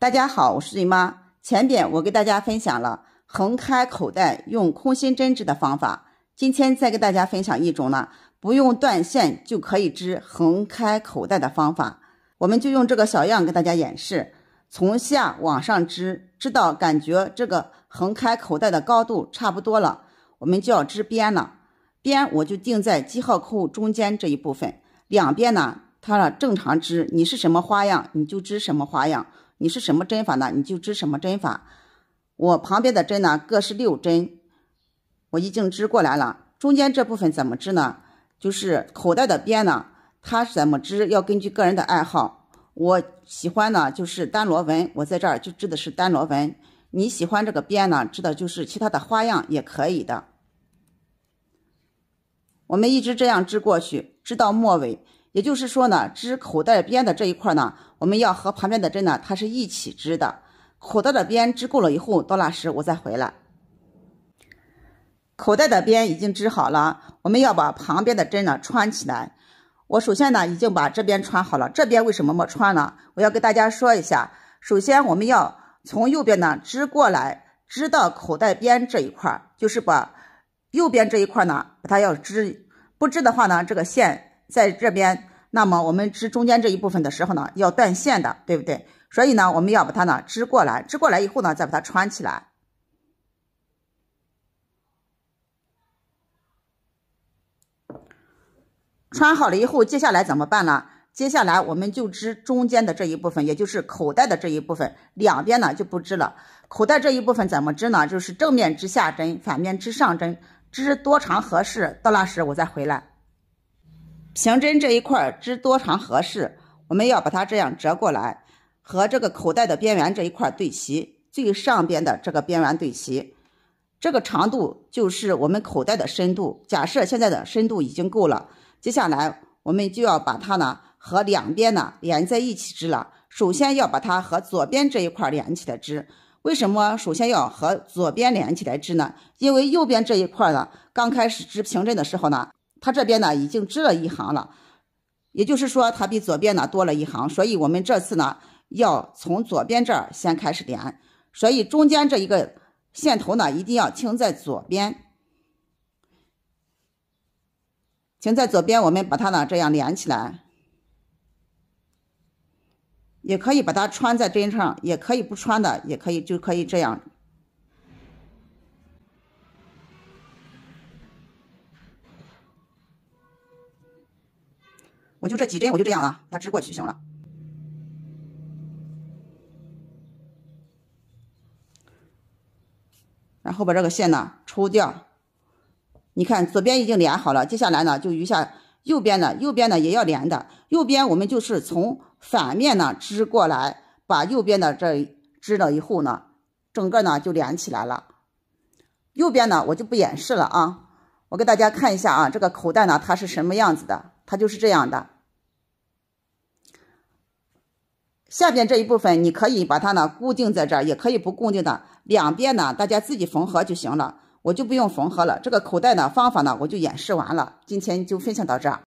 大家好，我是瑞妈。前边我给大家分享了横开口袋用空心针织的方法，今天再给大家分享一种呢，不用断线就可以织横开口袋的方法。我们就用这个小样给大家演示，从下往上织，织到感觉这个横开口袋的高度差不多了，我们就要织边了。边我就定在记号扣中间这一部分，两边呢，它呢正常织，你是什么花样，你就织什么花样。你是什么针法呢？你就织什么针法。我旁边的针呢，各是六针，我已经织过来了。中间这部分怎么织呢？就是口袋的边呢，它怎么织要根据个人的爱好。我喜欢呢，就是单螺纹，我在这儿就织的是单螺纹。你喜欢这个边呢，织的就是其他的花样也可以的。我们一直这样织过去，织到末尾。也就是说呢，织口袋边的这一块呢，我们要和旁边的针呢，它是一起织的。口袋的边织够了以后，到那时我再回来。口袋的边已经织好了，我们要把旁边的针呢穿起来。我首先呢已经把这边穿好了，这边为什么没穿呢？我要给大家说一下，首先我们要从右边呢织过来，织到口袋边这一块，就是把右边这一块呢，把它要织，不织的话呢，这个线。在这边，那么我们织中间这一部分的时候呢，要断线的，对不对？所以呢，我们要把它呢织过来，织过来以后呢，再把它穿起来。穿好了以后，接下来怎么办呢？接下来我们就织中间的这一部分，也就是口袋的这一部分，两边呢就不织了。口袋这一部分怎么织呢？就是正面织下针，反面织上针，织多长合适？到那时我再回来。平针这一块织多长合适？我们要把它这样折过来，和这个口袋的边缘这一块对齐，最上边的这个边缘对齐，这个长度就是我们口袋的深度。假设现在的深度已经够了，接下来我们就要把它呢和两边呢连在一起织了。首先要把它和左边这一块连起来织。为什么首先要和左边连起来织呢？因为右边这一块呢，刚开始织平针的时候呢。它这边呢已经织了一行了，也就是说它比左边呢多了一行，所以我们这次呢要从左边这儿先开始连，所以中间这一个线头呢一定要停在左边，停在左边，我们把它呢这样连起来，也可以把它穿在针上，也可以不穿的，也可以就可以这样。我就这几针，我就这样了，它织过去行了。然后把这个线呢抽掉。你看左边已经连好了，接下来呢就余下右边的，右边呢也要连的。右边我们就是从反面呢织过来，把右边的这织了以后呢，整个呢就连起来了。右边呢我就不演示了啊，我给大家看一下啊，这个口袋呢它是什么样子的。它就是这样的，下边这一部分你可以把它呢固定在这儿，也可以不固定的，两边呢大家自己缝合就行了，我就不用缝合了。这个口袋呢方法呢我就演示完了，今天就分享到这儿。